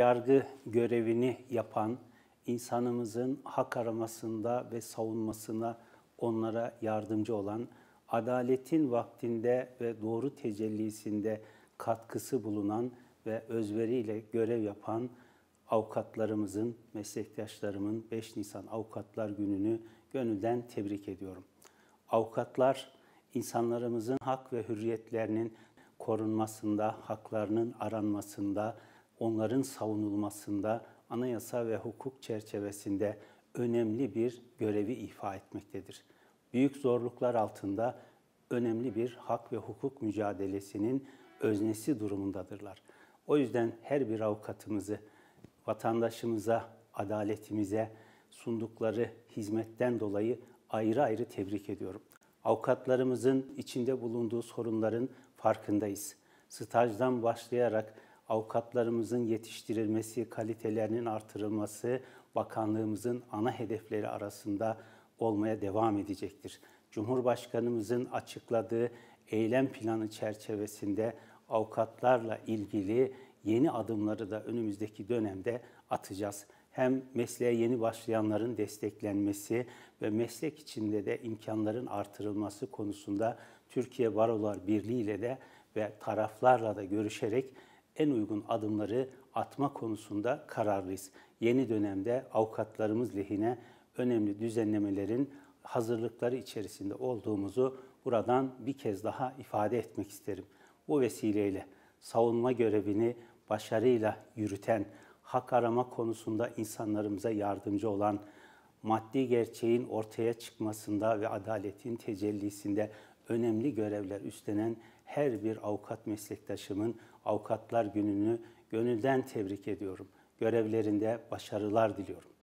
yargı görevini yapan insanımızın hak aramasında ve savunmasına onlara yardımcı olan, adaletin vaktinde ve doğru tecellisinde katkısı bulunan ve özveriyle görev yapan avukatlarımızın, meslektaşlarımın 5 Nisan Avukatlar Günü'nü gönülden tebrik ediyorum. Avukatlar, insanlarımızın hak ve hürriyetlerinin korunmasında, haklarının aranmasında, onların savunulmasında anayasa ve hukuk çerçevesinde önemli bir görevi ifa etmektedir. Büyük zorluklar altında önemli bir hak ve hukuk mücadelesinin öznesi durumundadırlar. O yüzden her bir avukatımızı vatandaşımıza, adaletimize sundukları hizmetten dolayı ayrı ayrı tebrik ediyorum. Avukatlarımızın içinde bulunduğu sorunların farkındayız. Stajdan başlayarak avukatlarımızın yetiştirilmesi, kalitelerinin artırılması bakanlığımızın ana hedefleri arasında olmaya devam edecektir. Cumhurbaşkanımızın açıkladığı eylem planı çerçevesinde avukatlarla ilgili yeni adımları da önümüzdeki dönemde atacağız. Hem mesleğe yeni başlayanların desteklenmesi ve meslek içinde de imkanların artırılması konusunda Türkiye Barolar Birliği ile de ve taraflarla da görüşerek en uygun adımları atma konusunda kararlıyız. Yeni dönemde avukatlarımız lehine önemli düzenlemelerin hazırlıkları içerisinde olduğumuzu buradan bir kez daha ifade etmek isterim. Bu vesileyle savunma görevini başarıyla yürüten, hak arama konusunda insanlarımıza yardımcı olan, maddi gerçeğin ortaya çıkmasında ve adaletin tecellisinde önemli görevler üstlenen her bir avukat meslektaşımın avukatlar gününü gönülden tebrik ediyorum. Görevlerinde başarılar diliyorum.